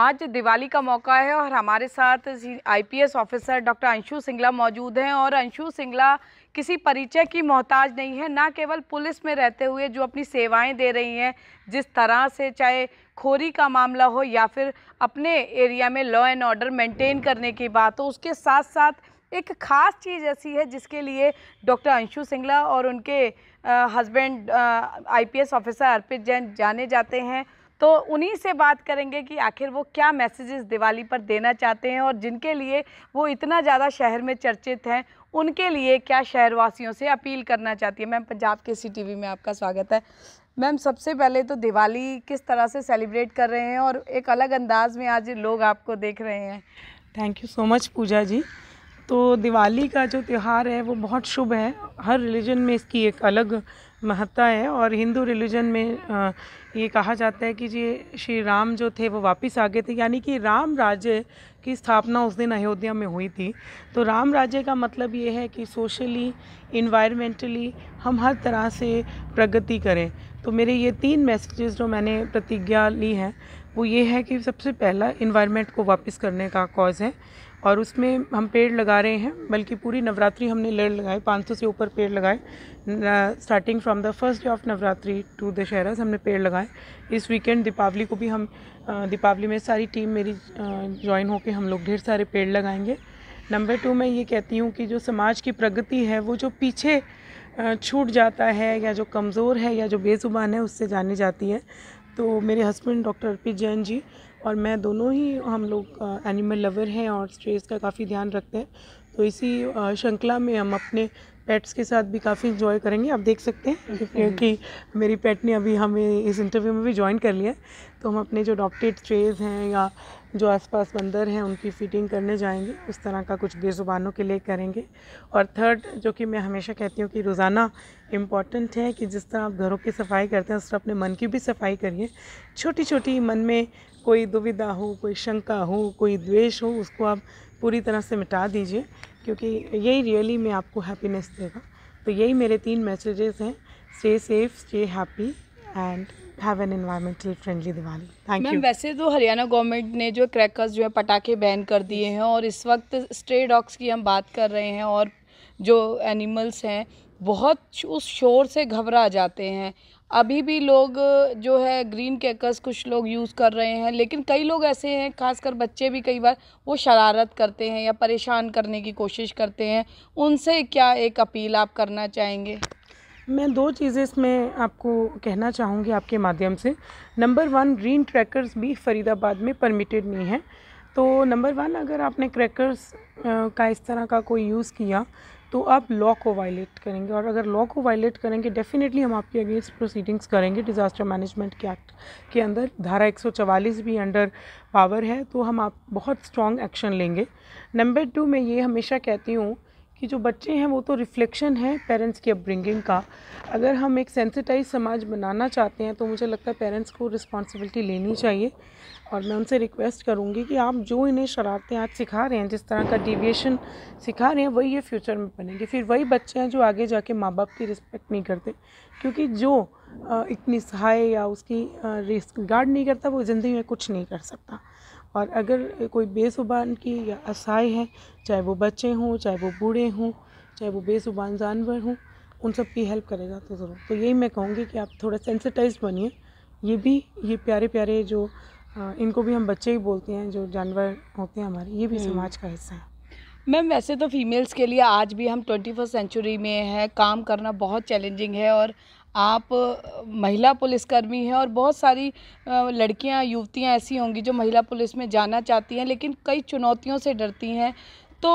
आज दिवाली का मौका है और हमारे साथ IPS officer doctor Anshu Singla मौजूद हैं और अंशु सिंगला किसी परिचय की मोहताज नहीं है ना केवल पुलिस में रहते हुए जो अपनी सेवाएं दे रही हैं जिस तरह से चाहे खोरी का मामला हो या फिर अपने एरिया में लॉ एंड ऑर्डर मेंटेन करने की बात हो उसके साथ साथ एक ख़ास चीज़ ऐसी है जिसके लिए डॉक्टर अंशु सिंगला और उनके husband IPS officer Arpit Jain जाने जाते हैं तो उन्हीं से बात करेंगे कि आखिर वो क्या मैसेजेस दिवाली पर देना चाहते हैं और जिनके लिए वो इतना ज़्यादा शहर में चर्चित हैं उनके लिए क्या शहरवासियों से अपील करना चाहती है मैम पंजाब के सी टी में आपका स्वागत है मैम सबसे पहले तो दिवाली किस तरह से सेलिब्रेट कर रहे हैं और एक अलग अंदाज में आज लोग आपको देख रहे हैं thank you so much Pooja ji तो दिवाली का जो त्यौहार है वो बहुत शुभ है हर रिलीजन में इसकी एक अलग महत्ता है और हिंदू रिलीजन में ये कहा जाता है कि जी श्री राम जो थे वो वापस आ गए थे यानी कि राम राज्य की स्थापना उस दिन अयोध्या में हुई थी तो राम राज्य का मतलब ये है कि सोशली इन्वायरमेंटली हम हर तरह से प्रगति करें तो मेरे ये तीन मैसेजेस जो मैंने प्रतिज्ञा ली है वो ये है कि सबसे पहला इन्वायरमेंट को वापस करने का कॉज है और उसमें हम पेड़ लगा रहे हैं बल्कि पूरी नवरात्रि हमने लड़ लगाए 500 से ऊपर पेड़ लगाए starting from the first day of Navratri to Dussehra हमने पेड़ लगाए इस वीकेंड दीपावली को भी हम दीपावली में सारी टीम मेरी ज्वाइन होकर हम लोग ढेर सारे पेड़ लगाएंगे नंबर टू मैं ये कहती हूँ कि जो समाज की प्रगति है वो जो पीछे छूट जाता है या जो कमज़ोर है या जो बेजुबान है उससे जानी जाती है तो मेरे हस्बैंड डॉक्टर अर्पित जैन जी और मैं दोनों ही हम लोग एनिमल लवर हैं और स्ट्रेस का काफ़ी ध्यान रखते हैं तो इसी श्रृंखला में हम अपने पेट्स के साथ भी काफ़ी इन्जॉय करेंगे आप देख सकते हैं क्योंकि मेरी पेट ने अभी हमें इस इंटरव्यू में भी ज्वाइन कर लिया है तो हम अपने जो डॉक्टेड ट्रेज हैं या जो आसपास बंदर हैं उनकी फ़िटिंग करने जाएंगे उस तरह का कुछ बेज़ुबानों के लिए करेंगे और थर्ड जो कि मैं हमेशा कहती हूँ कि रोज़ाना इम्पॉर्टेंट है कि जिस तरह आप घरों की सफाई करते हैं उस तरह अपने मन की भी सफाई करिए छोटी छोटी मन में कोई दुविधा हो कोई शंका हो कोई द्वेष हो उसको आप पूरी तरह से मिटा दीजिए क्योंकि यही रियली में आपको हैप्पीनेस देगा तो यही मेरे तीन मैसेजेस हैं stay safe stay happy and have an environmental friendly Diwali thank you वैसे तो हरियाणा गवर्नमेंट ने जो क्रैकर्स जो है पटाखे बैन कर दिए हैं और इस वक्त स्ट्रे डॉग्स की हम बात कर रहे हैं और जो एनिमल्स हैं बहुत उस शोर से घबरा जाते हैं अभी भी लोग जो है ग्रीन कैकर्स कुछ लोग यूज़ कर रहे हैं लेकिन कई लोग ऐसे हैं खासकर बच्चे भी कई बार वो शरारत करते हैं या परेशान करने की कोशिश करते हैं उनसे क्या एक अपील आप करना चाहेंगे मैं दो चीज़ें इसमें आपको कहना चाहूँगी आपके माध्यम से नंबर वन ग्रीन ट्रैकर्स भी फरीदाबाद में परमिटेड नहीं हैं तो नंबर वन अगर आपने क्रैकर्स का इस तरह का कोई यूज़ किया तो आप लॉ को वायलेट करेंगे और अगर लॉ को वायलेट करेंगे डेफिनेटली हम आपके अगेंस्ट प्रोसीडिंग्स करेंगे डिज़ास्टर मैनेजमेंट के एक्ट के अंदर धारा 144 भी अंडर पावर है तो हम आप बहुत स्ट्रॉन्ग एक्शन लेंगे नंबर टू मैं ये हमेशा कहती हूँ कि जो बच्चे हैं वो तो रिफ्लेक्शन है पेरेंट्स की अपब्रिंगिंग का अगर हम एक सेंसिटाइज समाज बनाना चाहते हैं तो मुझे लगता है पेरेंट्स को रिस्पॉन्सिबिलिटी लेनी चाहिए और मैं उनसे रिक्वेस्ट करूँगी कि आप जो इन्हें शरारतें आज सिखा रहे हैं जिस तरह का डिविएशन सिखा रहे हैं वही ये फ्यूचर में बनेंगे फिर वही बच्चे हैं जो आगे जाके माँ बाप की रिस्पेक्ट नहीं करते क्योंकि जो इतनी सहाय या उसकी रिस्क गार्ड नहीं करता वो ज़िंदगी में कुछ नहीं कर सकता और अगर कोई बेसुबान की या असाय है चाहे वो बच्चे हों चाहे वो बूढ़े हों चाहे वो बेसुबान जानवर हों उन सब की हेल्प करेगा तो ज़रूर तो यही मैं कहूँगी कि आप थोड़ा सेंसिटाइज बनिए ये भी ये प्यारे प्यारे जो आ, इनको भी हम बच्चे ही बोलते हैं जो जानवर होते हैं हमारे ये भी हम्म। समाज का हिस्सा है मैम वैसे तो फीमेल्स के लिए आज भी हम ट्वेंटी फर्स्ट सेंचुरी में है काम करना बहुत चैलेंजिंग है और आप महिला पुलिसकर्मी हैं और बहुत सारी लड़कियां युवतियां ऐसी होंगी जो महिला पुलिस में जाना चाहती हैं लेकिन कई चुनौतियों से डरती हैं तो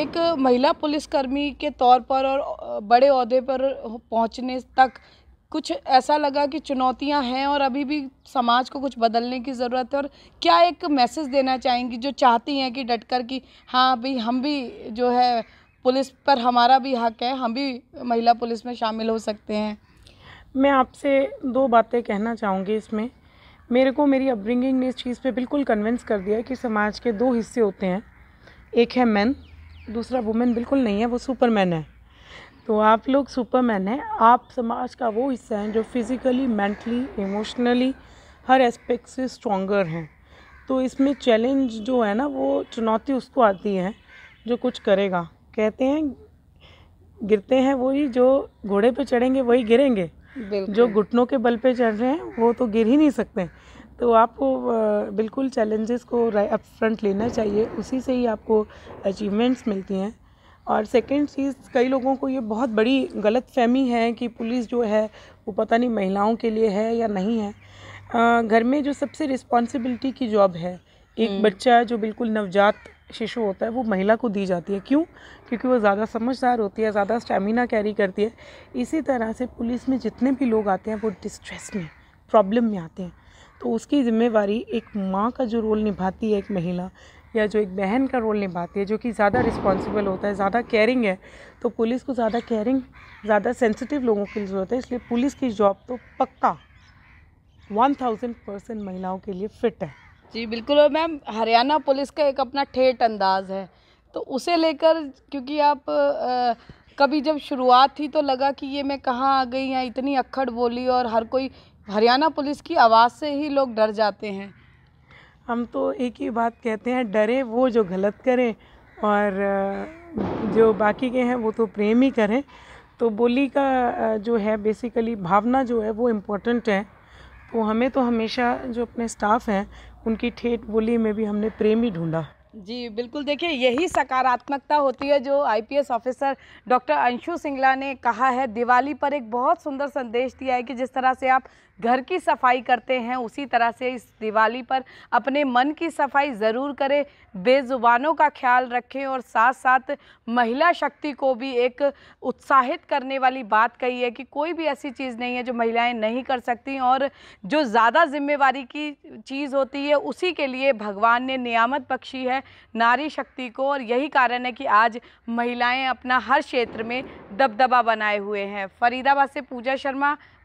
एक महिला पुलिसकर्मी के तौर पर और बड़े अहदे पर पहुंचने तक कुछ ऐसा लगा कि चुनौतियां हैं और अभी भी समाज को कुछ बदलने की ज़रूरत है और क्या एक मैसेज देना चाहेंगी जो चाहती हैं कि डट कर कि हाँ भाई हम भी जो है पुलिस पर हमारा भी हक है हम भी महिला पुलिस में शामिल हो सकते हैं मैं आपसे दो बातें कहना चाहूँगी इसमें मेरे को मेरी अपब्रिंगिंग ने इस चीज़ पे बिल्कुल कन्विंस कर दिया है कि समाज के दो हिस्से होते हैं एक है मैन दूसरा वुमेन बिल्कुल नहीं है वो सुपरमैन है तो आप लोग सुपरमैन हैं आप समाज का वो हिस्सा हैं जो फिज़िकली मेंटली इमोशनली हर एस्पेक्ट से स्ट्रॉन्गर हैं तो इसमें चैलेंज जो है ना वो चुनौती उसको आती है जो कुछ करेगा कहते हैं गिरते हैं वही जो घोड़े पे चढ़ेंगे वही गिरेंगे जो घुटनों के बल पे चढ़ रहे हैं वो तो गिर ही नहीं सकते तो आपको बिल्कुल चैलेंजेस को अप फ्रंट लेना चाहिए उसी से ही आपको अचीवमेंट्स मिलती हैं और सेकंड चीज़ कई लोगों को ये बहुत बड़ी गलत फहमी है कि पुलिस जो है वो पता नहीं महिलाओं के लिए है या नहीं है घर में जो सबसे रिस्पॉन्सिबिलिटी की जॉब है एक हम्म। बच्चा जो बिल्कुल नवजात शिशु होता है वो महिला को दी जाती है क्यों क्योंकि वो ज़्यादा समझदार होती है ज़्यादा स्टेमिना कैरी करती है इसी तरह से पुलिस में जितने भी लोग आते हैं वो डिस्ट्रेस में प्रॉब्लम में आते हैं तो उसकी जिम्मेवारी एक माँ का जो रोल निभाती है एक महिला या जो एक बहन का रोल निभाती है जो कि ज़्यादा रिस्पॉन्सिबल होता है ज़्यादा केयरिंग है तो पुलिस को ज़्यादा केयरिंग ज़्यादा सेंसिटिव लोगों की ज़रूरत है इसलिए पुलिस की जॉब तो पक्का वन थाउजेंड परसेंट महिलाओं के लिए फिट है जी बिल्कुल और मैम हरियाणा पुलिस का एक अपना ठेठ अंदाज है तो उसे लेकर क्योंकि आप आ, कभी जब शुरुआत थी तो लगा कि ये मैं कहाँ आ गई या इतनी अक्खड़ बोली और हर कोई हरियाणा पुलिस की आवाज़ से ही लोग डर जाते हैं हम तो एक ही बात कहते हैं डरे वो जो गलत करें और जो बाकी के हैं वो तो प्रेम ही करें तो बोली का जो है बेसिकली भावना जो है वो इम्पोर्टेंट है तो हमें तो हमेशा जो अपने स्टाफ हैं उनकी ठेठ बोली में भी हमने प्रेम ही ढूंढा जी बिल्कुल देखिए यही सकारात्मकता होती है जो IPS officer doctor Anshu Singla ने कहा है दिवाली पर एक बहुत सुंदर संदेश दिया है कि जिस तरह से आप घर की सफाई करते हैं उसी तरह से इस दिवाली पर अपने मन की सफाई ज़रूर करें बेजुबानों का ख्याल रखें और साथ साथ महिला शक्ति को भी एक उत्साहित करने वाली बात कही है कि कोई भी ऐसी चीज़ नहीं है जो महिलाएं नहीं कर सकती और जो ज़्यादा जिम्मेवारी की चीज़ होती है उसी के लिए भगवान ने नियामत बख्शी है नारी शक्ति को और यही कारण है कि आज महिलाएँ अपना हर क्षेत्र में दबदबा बनाए हुए हैं फरीदाबाद से पूजा शर्मा